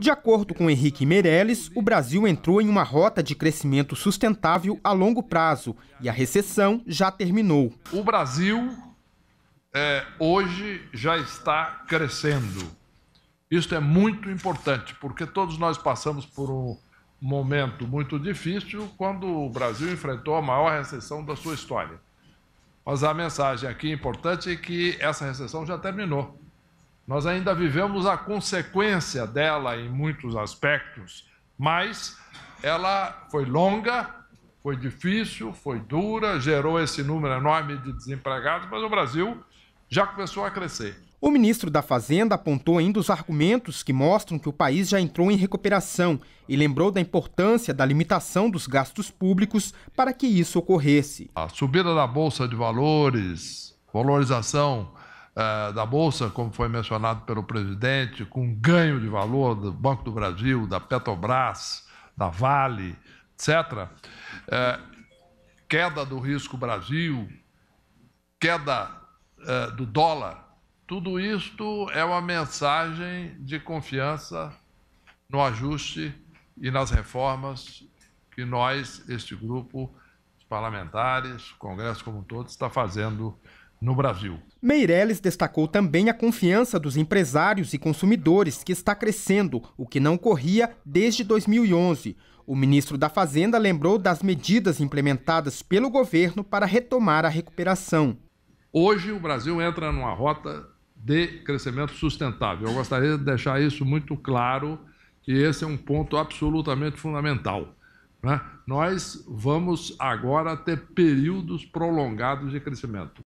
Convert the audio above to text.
De acordo com Henrique Meirelles, o Brasil entrou em uma rota de crescimento sustentável a longo prazo e a recessão já terminou. O Brasil é, hoje já está crescendo. Isso é muito importante, porque todos nós passamos por um momento muito difícil quando o Brasil enfrentou a maior recessão da sua história. Mas a mensagem aqui importante é que essa recessão já terminou. Nós ainda vivemos a consequência dela em muitos aspectos, mas ela foi longa, foi difícil, foi dura, gerou esse número enorme de desempregados, mas o Brasil já começou a crescer. O ministro da Fazenda apontou ainda os argumentos que mostram que o país já entrou em recuperação e lembrou da importância da limitação dos gastos públicos para que isso ocorresse. A subida da Bolsa de Valores, valorização eh, da Bolsa, como foi mencionado pelo presidente, com ganho de valor do Banco do Brasil, da Petrobras, da Vale, etc. Eh, queda do risco Brasil, queda eh, do dólar. Tudo isto é uma mensagem de confiança no ajuste e nas reformas que nós, este grupo, parlamentares, o Congresso como um todo, está fazendo no Brasil. Meirelles destacou também a confiança dos empresários e consumidores, que está crescendo, o que não corria desde 2011. O ministro da Fazenda lembrou das medidas implementadas pelo governo para retomar a recuperação. Hoje, o Brasil entra numa rota de crescimento sustentável. Eu gostaria de deixar isso muito claro, e esse é um ponto absolutamente fundamental. Né? Nós vamos agora ter períodos prolongados de crescimento.